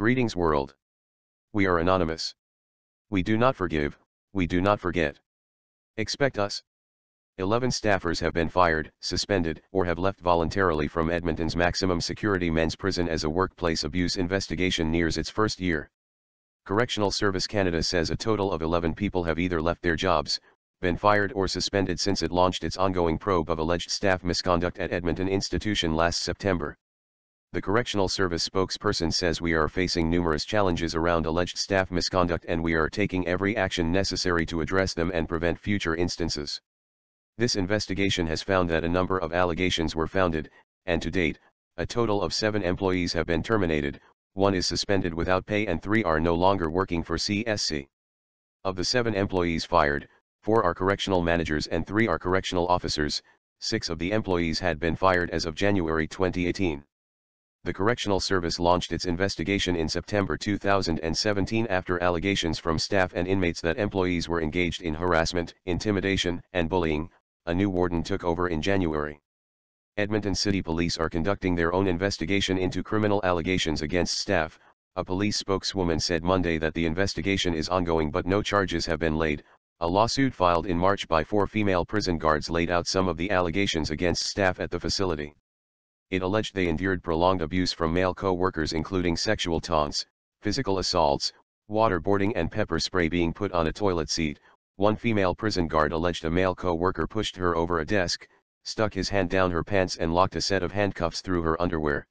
Greetings world. We are anonymous. We do not forgive, we do not forget. Expect us. 11 staffers have been fired, suspended, or have left voluntarily from Edmonton's maximum security men's prison as a workplace abuse investigation nears its first year. Correctional Service Canada says a total of 11 people have either left their jobs, been fired or suspended since it launched its ongoing probe of alleged staff misconduct at Edmonton Institution last September. The Correctional Service spokesperson says we are facing numerous challenges around alleged staff misconduct and we are taking every action necessary to address them and prevent future instances. This investigation has found that a number of allegations were founded, and to date, a total of seven employees have been terminated, one is suspended without pay and three are no longer working for CSC. Of the seven employees fired, four are correctional managers and three are correctional officers, six of the employees had been fired as of January 2018. The Correctional Service launched its investigation in September 2017 after allegations from staff and inmates that employees were engaged in harassment, intimidation, and bullying. A new warden took over in January. Edmonton City Police are conducting their own investigation into criminal allegations against staff. A police spokeswoman said Monday that the investigation is ongoing but no charges have been laid. A lawsuit filed in March by four female prison guards laid out some of the allegations against staff at the facility. It alleged they endured prolonged abuse from male co-workers including sexual taunts, physical assaults, waterboarding and pepper spray being put on a toilet seat. One female prison guard alleged a male co-worker pushed her over a desk, stuck his hand down her pants and locked a set of handcuffs through her underwear.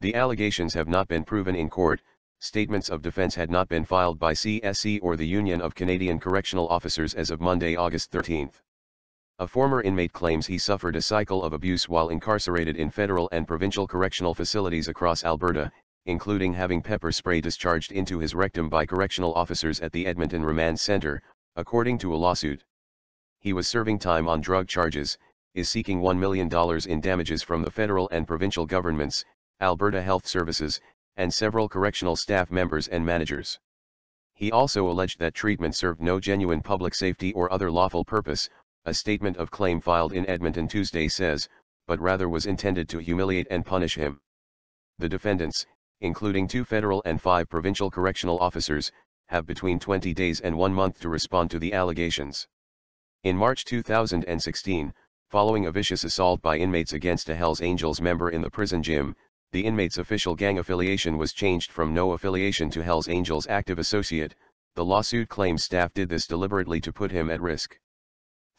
The allegations have not been proven in court, statements of defense had not been filed by CSC or the Union of Canadian Correctional Officers as of Monday, August 13. A former inmate claims he suffered a cycle of abuse while incarcerated in federal and provincial correctional facilities across Alberta, including having pepper spray discharged into his rectum by correctional officers at the Edmonton Remand Centre, according to a lawsuit. He was serving time on drug charges, is seeking $1 million in damages from the federal and provincial governments, Alberta Health Services, and several correctional staff members and managers. He also alleged that treatment served no genuine public safety or other lawful purpose, a statement of claim filed in Edmonton Tuesday says, but rather was intended to humiliate and punish him. The defendants, including two federal and five provincial correctional officers, have between 20 days and one month to respond to the allegations. In March 2016, following a vicious assault by inmates against a Hells Angels member in the prison gym, the inmate's official gang affiliation was changed from no affiliation to Hells Angels active associate, the lawsuit claims staff did this deliberately to put him at risk.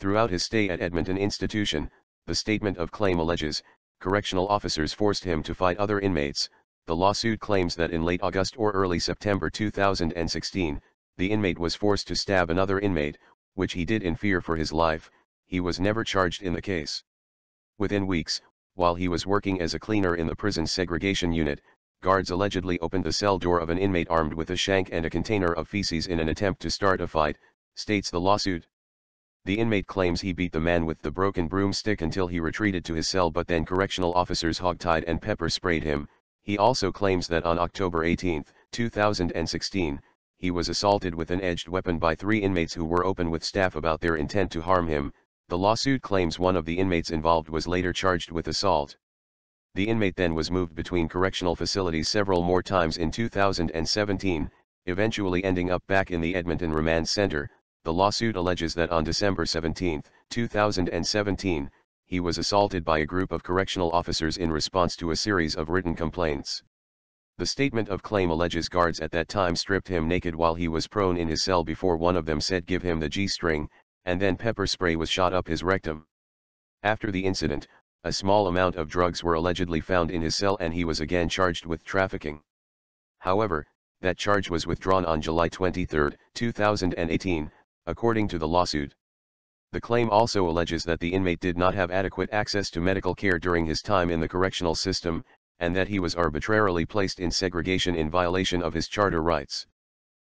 Throughout his stay at Edmonton Institution, the statement of claim alleges, correctional officers forced him to fight other inmates, the lawsuit claims that in late August or early September 2016, the inmate was forced to stab another inmate, which he did in fear for his life, he was never charged in the case. Within weeks, while he was working as a cleaner in the prison segregation unit, guards allegedly opened the cell door of an inmate armed with a shank and a container of feces in an attempt to start a fight, states the lawsuit. The inmate claims he beat the man with the broken broomstick until he retreated to his cell but then correctional officers hogtied and pepper sprayed him. He also claims that on October 18, 2016, he was assaulted with an edged weapon by three inmates who were open with staff about their intent to harm him. The lawsuit claims one of the inmates involved was later charged with assault. The inmate then was moved between correctional facilities several more times in 2017, eventually ending up back in the Edmonton Remand Center, the lawsuit alleges that on December 17, 2017, he was assaulted by a group of correctional officers in response to a series of written complaints. The statement of claim alleges guards at that time stripped him naked while he was prone in his cell before one of them said give him the G-string, and then pepper spray was shot up his rectum. After the incident, a small amount of drugs were allegedly found in his cell and he was again charged with trafficking. However, that charge was withdrawn on July 23, 2018, according to the lawsuit. The claim also alleges that the inmate did not have adequate access to medical care during his time in the correctional system, and that he was arbitrarily placed in segregation in violation of his charter rights.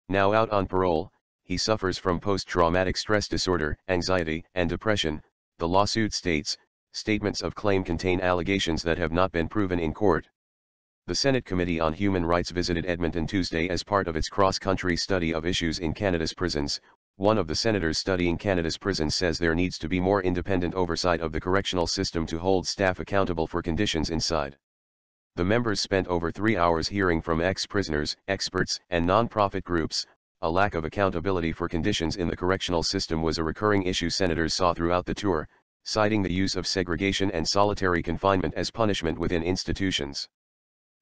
Now out on parole, he suffers from post-traumatic stress disorder, anxiety, and depression, the lawsuit states, statements of claim contain allegations that have not been proven in court. The Senate Committee on Human Rights visited Edmonton Tuesday as part of its cross-country study of issues in Canada's prisons, one of the senators studying Canada's prisons says there needs to be more independent oversight of the correctional system to hold staff accountable for conditions inside. The members spent over three hours hearing from ex-prisoners, experts, and non-profit groups, a lack of accountability for conditions in the correctional system was a recurring issue senators saw throughout the tour, citing the use of segregation and solitary confinement as punishment within institutions.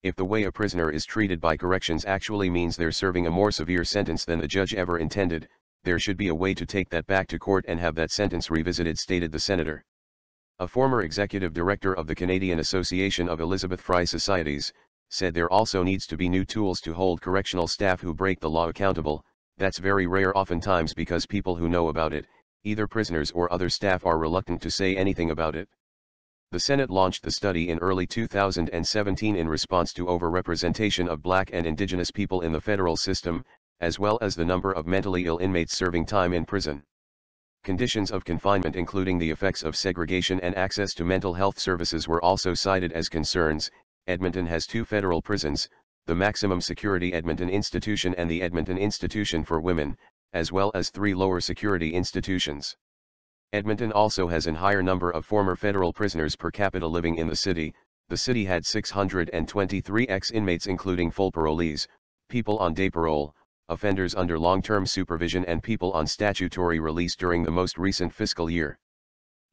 If the way a prisoner is treated by corrections actually means they're serving a more severe sentence than the judge ever intended, there should be a way to take that back to court and have that sentence revisited stated the senator. A former executive director of the Canadian Association of Elizabeth Fry Societies, said there also needs to be new tools to hold correctional staff who break the law accountable, that's very rare oftentimes because people who know about it, either prisoners or other staff are reluctant to say anything about it. The Senate launched the study in early 2017 in response to overrepresentation of black and indigenous people in the federal system, as well as the number of mentally ill inmates serving time in prison. Conditions of confinement including the effects of segregation and access to mental health services were also cited as concerns. Edmonton has two federal prisons, the Maximum Security Edmonton Institution and the Edmonton Institution for Women, as well as three lower security institutions. Edmonton also has an higher number of former federal prisoners per capita living in the city, the city had 623 ex-inmates including full parolees, people on day parole, offenders under long-term supervision and people on statutory release during the most recent fiscal year.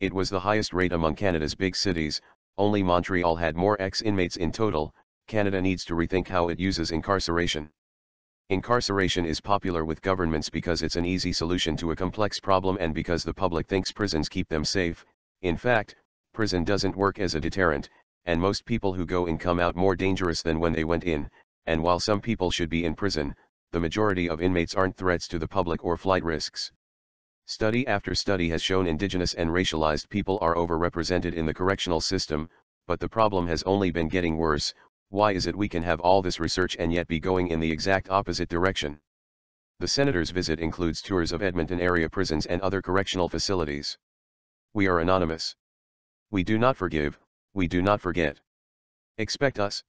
It was the highest rate among Canada's big cities, only Montreal had more ex-inmates in total, Canada needs to rethink how it uses incarceration. Incarceration is popular with governments because it's an easy solution to a complex problem and because the public thinks prisons keep them safe, in fact, prison doesn't work as a deterrent, and most people who go in come out more dangerous than when they went in, and while some people should be in prison, the majority of inmates aren't threats to the public or flight risks. Study after study has shown indigenous and racialized people are overrepresented in the correctional system, but the problem has only been getting worse, why is it we can have all this research and yet be going in the exact opposite direction? The senator's visit includes tours of Edmonton area prisons and other correctional facilities. We are anonymous. We do not forgive, we do not forget. Expect us.